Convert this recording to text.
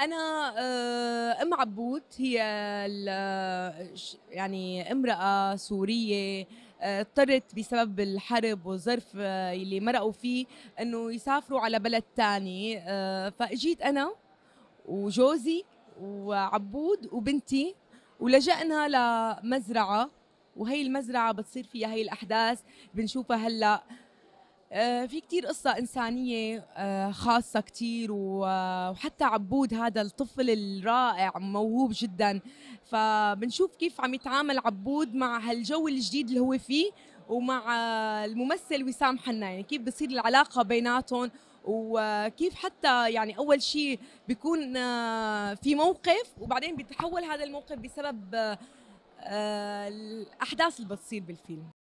انا آه، ام عبود هي يعني امراه سوريه آه، اضطرت بسبب الحرب والظرف آه، اللي مرقوا فيه انه يسافروا على بلد ثاني فاجيت انا وجوزي وعبود وبنتي ولجأنا لمزرعه وهي المزرعه بتصير فيها هي الاحداث بنشوفها هلا آه، في كتير قصة إنسانية آه، خاصة كتير آه، وحتى عبود هذا الطفل الرائع موهوب جدا فبنشوف كيف عم يتعامل عبود مع هالجو الجديد اللي هو فيه ومع الممثل وسام حنا يعني كيف بصير العلاقة بيناتهم وكيف حتى يعني اول شيء بيكون في موقف وبعدين بيتحول هذا الموقف بسبب الاحداث اللي بتصير بالفيلم